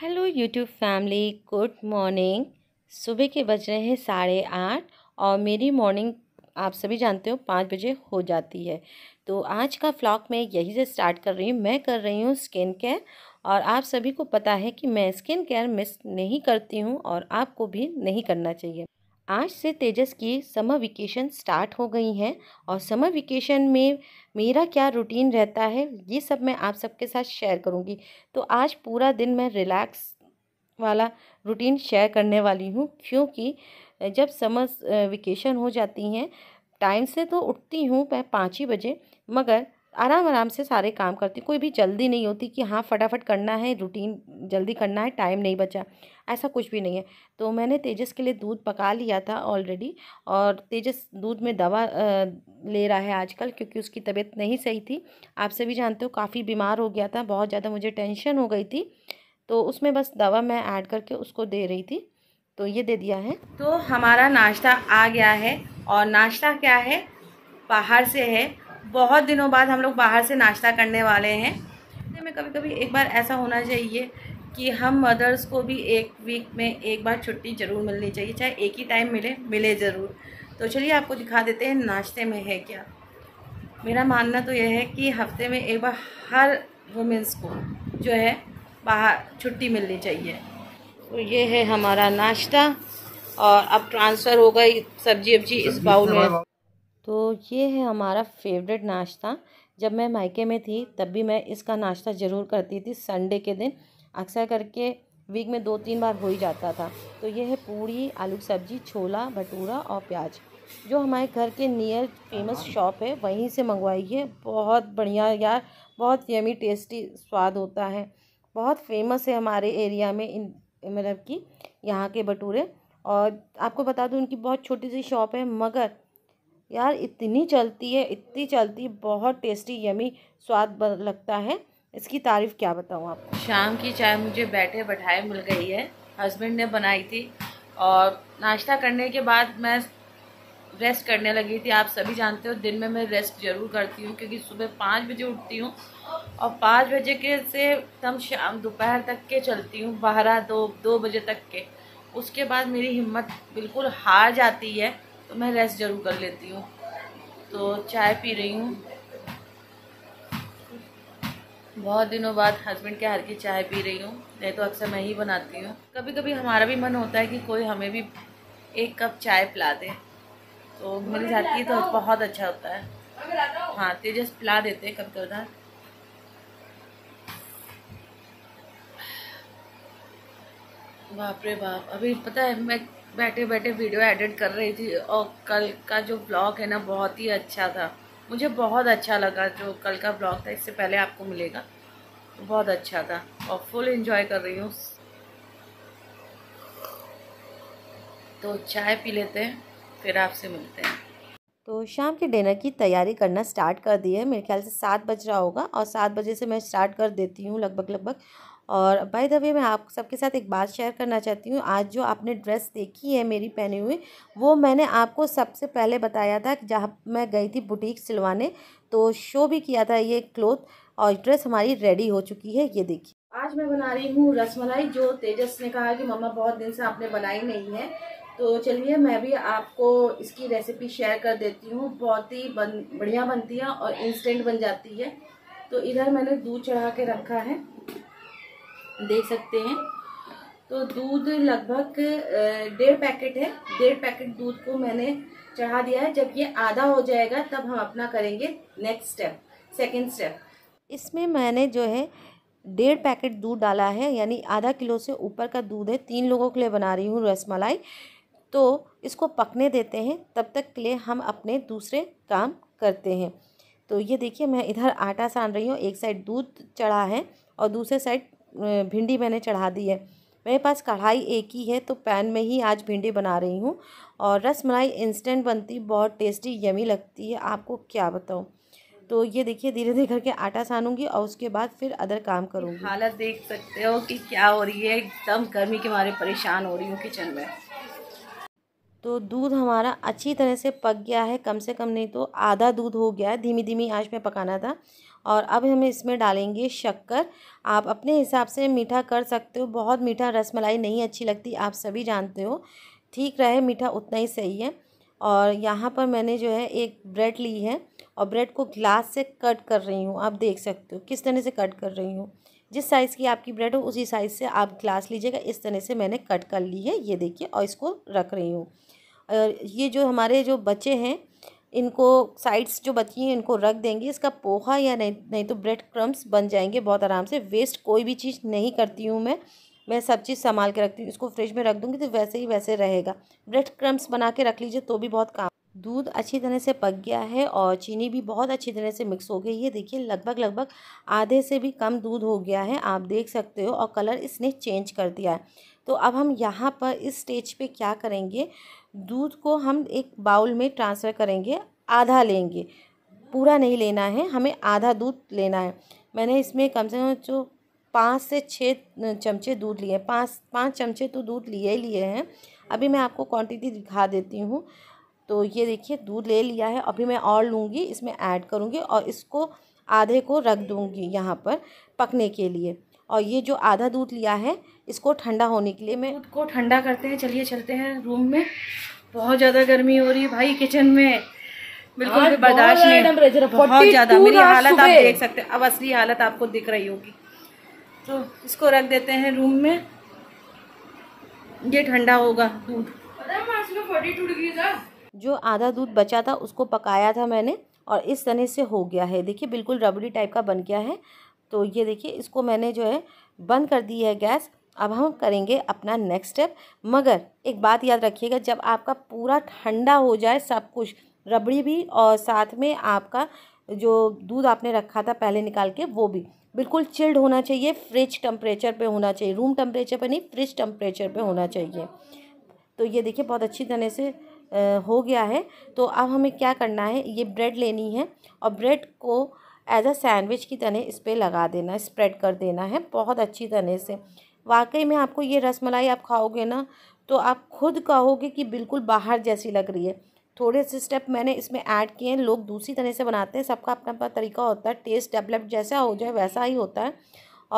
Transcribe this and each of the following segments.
Hello YouTube family good morning सुबह के बज रहे हैं साढ़े आठ और मेरी मॉर्निंग आप सभी जानते हो पाँच बजे हो जाती है तो आज का फ्लॉग मैं यहीं से स्टार्ट कर रही हूँ मैं कर रही हूँ स्किन केयर और आप सभी को पता है कि मैं स्किन केयर मिस नहीं करती हूँ और आपको भी नहीं करना चाहिए आज से तेजस की समर वेकेशन स्टार्ट हो गई हैं और समर वेकेशन में मेरा क्या रूटीन रहता है ये सब मैं आप सबके साथ शेयर करूँगी तो आज पूरा दिन मैं रिलैक्स वाला रूटीन शेयर करने वाली हूँ क्योंकि जब समर वेकेशन हो जाती हैं टाइम से तो उठती हूँ मैं पाँच ही बजे मगर आराम आराम से सारे काम करती कोई भी जल्दी नहीं होती कि हाँ फटाफट करना है रूटीन जल्दी करना है टाइम नहीं बचा ऐसा कुछ भी नहीं है तो मैंने तेजस के लिए दूध पका लिया था ऑलरेडी और तेजस दूध में दवा ले रहा है आजकल क्योंकि उसकी तबीयत नहीं सही थी आप सभी जानते हो काफ़ी बीमार हो गया था बहुत ज़्यादा मुझे टेंशन हो गई थी तो उसमें बस दवा मैं ऐड करके उसको दे रही थी तो ये दे दिया है तो हमारा नाश्ता आ गया है और नाश्ता क्या है बाहर से है बहुत दिनों बाद हम लोग बाहर से नाश्ता करने वाले हैं इतने में कभी कभी एक बार ऐसा होना चाहिए कि हम मदर्स को भी एक वीक में एक बार छुट्टी ज़रूर मिलनी चाहिए चाहे एक ही टाइम मिले मिले ज़रूर तो चलिए आपको दिखा देते हैं नाश्ते में है क्या मेरा मानना तो यह है कि हफ्ते में एक बार हर वुमेंस को जो है बाहर छुट्टी मिलनी चाहिए तो ये है हमारा नाश्ता और अब ट्रांसफ़र होगा सब्जी वब्जी इस बाउल में तो ये है हमारा फेवरेट नाश्ता जब मैं मायके में थी तब भी मैं इसका नाश्ता ज़रूर करती थी संडे के दिन अक्सर करके वीक में दो तीन बार हो ही जाता था तो ये है पूड़ी आलू की सब्ज़ी छोला भटूरा और प्याज जो हमारे घर के नियर फेमस शॉप है वहीं से मंगवाई है बहुत बढ़िया यार बहुत यमी टेस्टी स्वाद होता है बहुत फेमस है हमारे एरिया में इन मतलब कि यहाँ के भटूरे और आपको बता दूँ उनकी बहुत छोटी सी शॉप है मगर यार इतनी चलती है इतनी चलती बहुत टेस्टी यमी स्वाद लगता है इसकी तारीफ़ क्या बताऊँ आप शाम की चाय मुझे बैठे बैठाए मिल गई है हस्बैंड ने बनाई थी और नाश्ता करने के बाद मैं रेस्ट करने लगी थी आप सभी जानते हो दिन में मैं रेस्ट ज़रूर करती हूँ क्योंकि सुबह पाँच बजे उठती हूँ और पाँच बजे के से तम शाम दोपहर तक के चलती हूँ बारह दो दो बजे तक के उसके बाद मेरी हिम्मत बिल्कुल हार जाती है तो मैं रेस्ट ज़रूर कर लेती हूँ तो चाय पी रही हूँ बहुत दिनों बाद हस्बैंड के हर की चाय पी रही हूँ नहीं तो अक्सर मैं ही बनाती हूँ कभी कभी हमारा भी मन होता है कि कोई हमें भी एक कप चाय पिला दे तो मिल जाती है तो बहुत अच्छा होता है हाँ तेजस पिला देते हैं कभी कभी बाप रे बाप अभी पता है मैं बैठे बैठे वीडियो एडिट कर रही थी और कल का जो ब्लॉग है ना बहुत ही अच्छा था मुझे बहुत अच्छा लगा जो कल का ब्लॉग था इससे पहले आपको मिलेगा तो बहुत अच्छा था और फुल इन्जॉय कर रही हूँ तो चाय पी लेते हैं फिर आपसे मिलते हैं तो शाम के डिनर की तैयारी करना स्टार्ट कर दी है मेरे ख्याल से सात बज रहा होगा और सात बजे से मैं स्टार्ट कर देती हूँ लगभग लगभग और बाय द वे मैं आप सबके साथ एक बात शेयर करना चाहती हूँ आज जो आपने ड्रेस देखी है मेरी पहनी हुई वो मैंने आपको सबसे पहले बताया था जहाँ मैं गई थी बुटीक सिलवाने तो शो भी किया था ये क्लोथ और ड्रेस हमारी रेडी हो चुकी है ये देखिए आज मैं बना रही हूँ रसमलाई जो तेजस ने कहा कि मम्मा बहुत दिन से आपने बनाई नहीं है तो चलिए मैं भी आपको इसकी रेसिपी शेयर कर देती हूँ बहुत ही बन बढ़िया बनती है और इंस्टेंट बन जाती है तो इधर मैंने दूध चढ़ा के रखा है देख सकते हैं तो दूध लगभग डेढ़ पैकेट है डेढ़ पैकेट दूध को मैंने चढ़ा दिया है जब ये आधा हो जाएगा तब हम अपना करेंगे नेक्स्ट स्टेप सेकेंड स्टेप इसमें मैंने जो है डेढ़ पैकेट दूध डाला है यानी आधा किलो से ऊपर का दूध है तीन लोगों के लिए बना रही हूँ रसमलाई तो इसको पकने देते हैं तब तक के लिए हम अपने दूसरे काम करते हैं तो ये देखिए मैं इधर आटा सान रही हूँ एक साइड दूध चढ़ा है और दूसरे साइड भिंडी मैंने चढ़ा दी है मेरे पास कढ़ाई एक ही है तो पैन में ही आज भिंडी बना रही हूँ और रस मलाई इंस्टेंट बनती बहुत टेस्टी यमी लगती है आपको क्या बताऊँ तो ये देखिए धीरे धीरे करके आटा सानूंगी और उसके बाद फिर अदर काम करूँगी हालत देख सकते हो कि क्या हो रही है एकदम गर्मी के मारे परेशान हो रही हूँ किचन में तो दूध हमारा अच्छी तरह से पक गया है कम से कम नहीं तो आधा दूध हो गया है धीमी धीमी आज मैं पकाना था और अब हम इसमें डालेंगे शक्कर आप अपने हिसाब से मीठा कर सकते हो बहुत मीठा रसमलाई नहीं अच्छी लगती आप सभी जानते हो ठीक रहे मीठा उतना ही सही है और यहाँ पर मैंने जो है एक ब्रेड ली है और ब्रेड को ग्लास से कट कर रही हूँ आप देख सकते हो किस तरह से कट कर रही हूँ जिस साइज़ की आपकी ब्रेड हो उसी साइज़ से आप ग्लास लीजिएगा इस तरह से मैंने कट कर ली है ये देखिए और इसको रख रही हूँ ये जो हमारे जो बच्चे हैं इनको साइड्स जो बची हैं इनको रख देंगे इसका पोहा या नहीं नहीं तो ब्रेड क्रम्स बन जाएंगे बहुत आराम से वेस्ट कोई भी चीज़ नहीं करती हूँ मैं मैं सब चीज़ संभाल के रखती हूँ इसको फ्रिज में रख दूँगी तो वैसे ही वैसे रहेगा ब्रेड क्रम्स बना के रख लीजिए तो भी बहुत काम दूध अच्छी तरह से पक गया है और चीनी भी बहुत अच्छी तरह से मिक्स हो गई है देखिए लगभग लगभग आधे से भी कम दूध हो गया है आप देख सकते हो और कलर इसने चेंज कर दिया है तो अब हम यहाँ पर इस स्टेज पे क्या करेंगे दूध को हम एक बाउल में ट्रांसफ़र करेंगे आधा लेंगे पूरा नहीं लेना है हमें आधा दूध लेना है मैंने इसमें कम से कम जो पाँच से छः चमचे दूध लिए पाँच पाँच चमचे तो दूध लिए लिए हैं अभी मैं आपको क्वांटिटी दिखा देती हूँ तो ये देखिए दूध ले लिया है अभी मैं और लूँगी इसमें ऐड करूँगी और इसको आधे को रख दूँगी यहाँ पर पकने के लिए और ये जो आधा दूध लिया है इसको ठंडा होने के लिए मैं दूध को ठंडा करते हैं चलिए चलते हैं रूम में बहुत ज़्यादा गर्मी हो रही है भाई किचन में बिल्कुल भी बर्दाश्त नहीं बहुत ज़्यादा मेरी हालत आप देख सकते हैं अब असली हालत आपको दिख रही होगी तो इसको रख देते हैं रूम में ये ठंडा होगा दूध जो आधा दूध बचा था उसको पकाया था मैंने और इस तरह से हो गया है देखिए बिल्कुल रबड़ी टाइप का बन गया है तो ये देखिए इसको मैंने जो है बंद कर दी है गैस अब हम करेंगे अपना नेक्स्ट स्टेप मगर एक बात याद रखिएगा जब आपका पूरा ठंडा हो जाए सब कुछ रबड़ी भी और साथ में आपका जो दूध आपने रखा था पहले निकाल के वो भी बिल्कुल चिल्ड होना चाहिए फ्रिज टेम्परेचर पे होना चाहिए रूम टेम्परेचर पे नहीं फ्रिज टेम्परेचर पे होना चाहिए तो ये देखिए बहुत अच्छी तरह से हो गया है तो अब हमें क्या करना है ये ब्रेड लेनी है और ब्रेड को एज अ सैंडविच की तरह इस पर लगा देना स्प्रेड कर देना है बहुत अच्छी तरह से वाकई में आपको ये रसमलाई आप खाओगे ना तो आप खुद कहोगे कि बिल्कुल बाहर जैसी लग रही है थोड़े से स्टेप मैंने इसमें ऐड किए हैं लोग दूसरी तरह से बनाते हैं सबका अपना अपना तरीका होता है टेस्ट डेवलप जैसा हो जाए वैसा ही होता है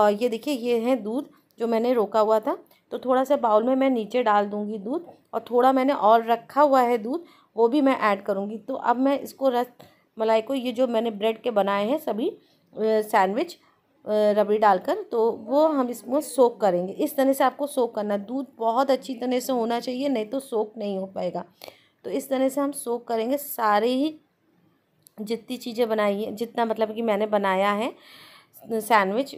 और ये देखिए ये है दूध जो मैंने रोका हुआ था तो थोड़ा सा बाउल में मैं नीचे डाल दूँगी दूध और थोड़ा मैंने और रखा हुआ है दूध वो भी मैं ऐड करूँगी तो अब मैं इसको रस मलाई को ये जो मैंने ब्रेड के बनाए हैं सभी सैंडविच रबड़ी डालकर तो वो हम इसमें सोख करेंगे इस तरह से आपको सोख करना दूध बहुत अच्छी तरह से होना चाहिए नहीं तो सोख नहीं हो पाएगा तो इस तरह से हम सोख करेंगे सारे ही जितनी चीज़ें बनाई हैं जितना मतलब कि मैंने बनाया है सैंडविच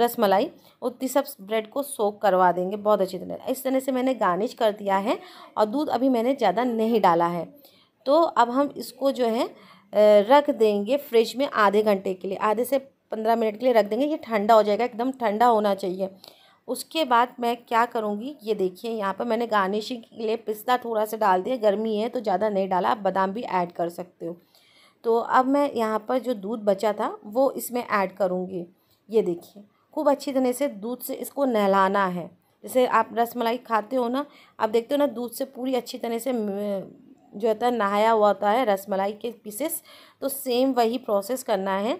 रस मलाई उतनी सब ब्रेड को सोक करवा देंगे बहुत अच्छी तरह इस तरह से मैंने गार्निश कर दिया है और दूध अभी मैंने ज़्यादा नहीं डाला है तो अब हम इसको जो है रख देंगे फ्रिज में आधे घंटे के लिए आधे से पंद्रह मिनट के लिए रख देंगे ये ठंडा हो जाएगा एकदम ठंडा होना चाहिए उसके बाद मैं क्या करूँगी ये देखिए यहाँ पर मैंने गार्निशिंग के लिए पिस्ता थोड़ा सा डाल दिया गर्मी है तो ज़्यादा नहीं डाला आप बादाम भी ऐड कर सकते हो तो अब मैं यहाँ पर जो दूध बचा था वो इसमें ऐड करूँगी ये देखिए खूब अच्छी तरह से दूध से इसको नहलाना है जैसे आप रसमलाई खाते हो ना आप देखते हो ना दूध से पूरी अच्छी तरह से जो होता है तो नहाया हुआ होता है रसमलाई के पीसेस तो सेम वही प्रोसेस करना है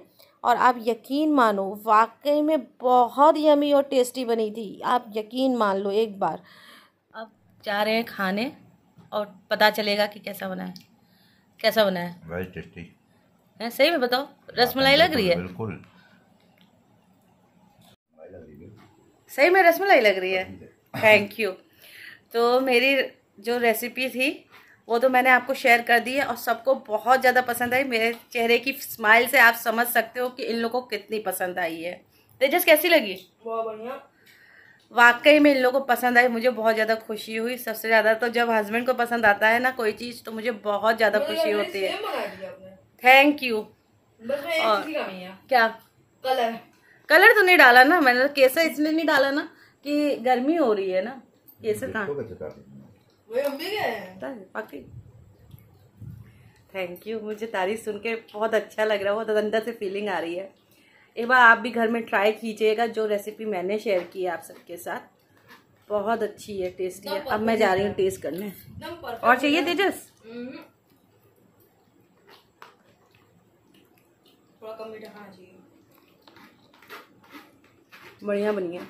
और आप यकीन मानो वाकई में बहुत यमी और टेस्टी बनी थी आप यकीन मान लो एक बार अब जा रहे हैं खाने और पता चलेगा कि कैसा बना है कैसा बना है वेरी टेस्टी है सही में बताओ रसमलाई लग रही है बिल्कुल सही में रसमलाई लग रही है थैंक यू तो मेरी जो रेसिपी थी वो तो मैंने आपको शेयर कर दी है और सबको बहुत ज़्यादा पसंद आई मेरे चेहरे की स्माइल से आप समझ सकते हो कि इन लोगों को कितनी पसंद आई है तेजस कैसी लगी बहुत बढ़िया वाकई में इन लोगों को पसंद आई मुझे बहुत ज़्यादा खुशी हुई सबसे ज़्यादा तो जब हस्बैंड को पसंद आता है ना कोई चीज़ तो मुझे बहुत ज़्यादा खुशी होती है थैंक यू और क्या कलर कलर तो नहीं डाला ना मैंने केसर इसलिए नहीं डाला ना कि गर्मी हो रही है ना केसर कहाँ थैंक यू मुझे तारीफ सुन के बहुत अच्छा लग रहा है बहुत अंदर से फीलिंग आ रही है एक बार आप भी घर में ट्राई कीजिएगा जो रेसिपी मैंने शेयर की है आप सबके साथ बहुत अच्छी है टेस्टी है अब मैं जा रही हूँ टेस्ट करने और चाहिए तेजस हम्म। हाँ बढ़िया बनी है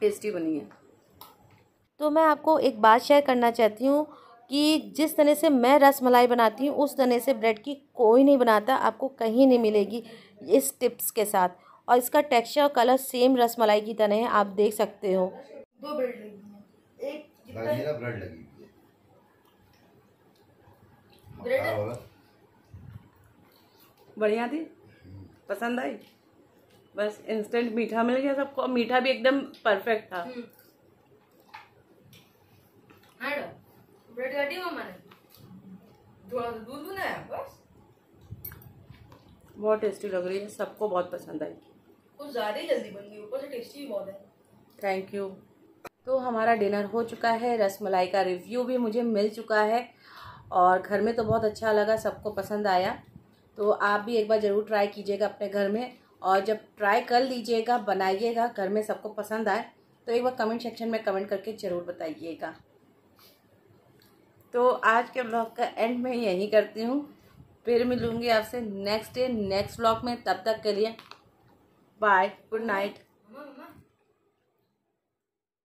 टेस्टी बनी है तो मैं आपको एक बात शेयर करना चाहती हूँ कि जिस तरह से मैं रस मलाई बनाती हूँ उस तरह से ब्रेड की कोई नहीं बनाता आपको कहीं नहीं मिलेगी इस टिप्स के साथ और इसका टेक्सचर और कलर सेम रस मलाई की तरह है आप देख सकते हो दो ब्रेड लगी एक ब्रेड लगी हाँ, ब्रेड बढ़िया थी पसंद आई बस इंस्टेंट मीठा मिल गया सबको मीठा भी एकदम परफेक्ट था हम्म। दूध बस बहुत टेस्टी लग रही है सबको बहुत पसंद आई कुछ ज़्यादा ही जल्दी बन गई ऊपर से टेस्टी भी बहुत है थैंक यू तो हमारा डिनर हो चुका है रस मलाई का रिव्यू भी मुझे मिल चुका है और घर में तो बहुत अच्छा लगा सबको पसंद आया तो आप भी एक बार ज़रूर ट्राई कीजिएगा अपने घर में और जब ट्राई कर लीजिएगा बनाइएगा घर में सबको पसंद आए तो एक बार कमेंट सेक्शन में कमेंट करके ज़रूर बताइएगा तो आज के ब्लॉग का एंड मैं यहीं करती हूँ फिर मिलूँगी आपसे नेक्स्ट डे नेक्स्ट ब्लॉग में तब तक के लिए बाय गुड नाइट